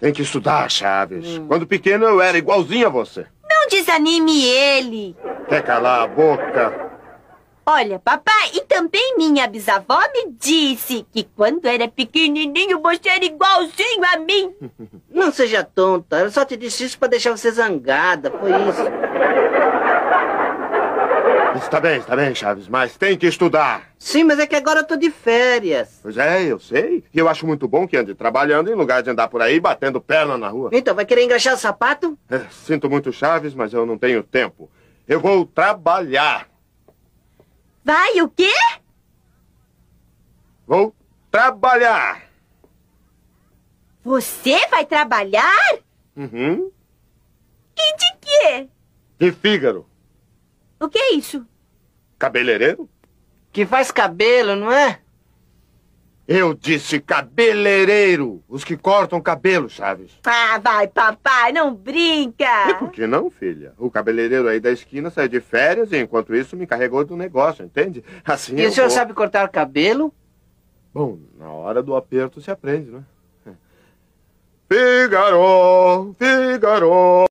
Tem que estudar, Chaves. Hum. Quando pequeno eu era igualzinho a você. Não desanime ele. Quer calar a boca? Olha, papai e também minha bisavó me disse que quando era pequenininho você era igualzinho a mim. Não seja tonta. Eu só te disse isso para deixar você zangada, foi isso. Está bem, está bem, Chaves, mas tem que estudar. Sim, mas é que agora eu tô de férias. Pois é, eu sei. E eu acho muito bom que ande trabalhando em lugar de andar por aí batendo perna na rua. Então, vai querer engraxar o sapato? É, sinto muito, Chaves, mas eu não tenho tempo. Eu vou trabalhar. Vai o quê? Vou trabalhar. Você vai trabalhar? Uhum. E de quê? De Fígaro. O que é isso? Cabeleireiro? Que faz cabelo, não é? Eu disse cabeleireiro. Os que cortam cabelo, Chaves. Ah, vai, papai, não brinca. E por que não, filha? O cabeleireiro aí da esquina saiu de férias e, enquanto isso, me encarregou do negócio, entende? Assim E o senhor vou... sabe cortar cabelo? Bom, na hora do aperto se aprende, né? Figaro, Figaro.